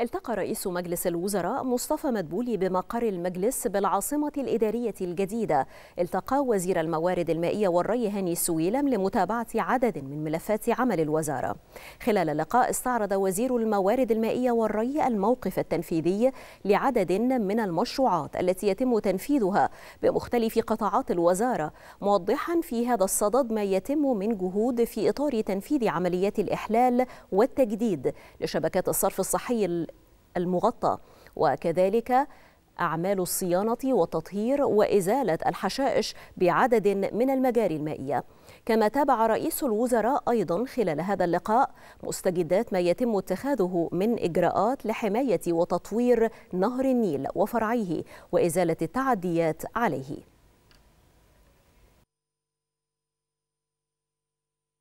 التقى رئيس مجلس الوزراء مصطفى مدبولي بمقر المجلس بالعاصمة الإدارية الجديدة التقى وزير الموارد المائية والري هاني السويلم لمتابعة عدد من ملفات عمل الوزارة خلال اللقاء استعرض وزير الموارد المائية والري الموقف التنفيذي لعدد من المشروعات التي يتم تنفيذها بمختلف قطاعات الوزارة موضحا في هذا الصدد ما يتم من جهود في إطار تنفيذ عمليات الإحلال والتجديد لشبكات الصرف الصحي المغطى وكذلك أعمال الصيانة وتطهير وإزالة الحشائش بعدد من المجاري المائية كما تابع رئيس الوزراء أيضا خلال هذا اللقاء مستجدات ما يتم اتخاذه من إجراءات لحماية وتطوير نهر النيل وفرعيه وإزالة التعديات عليه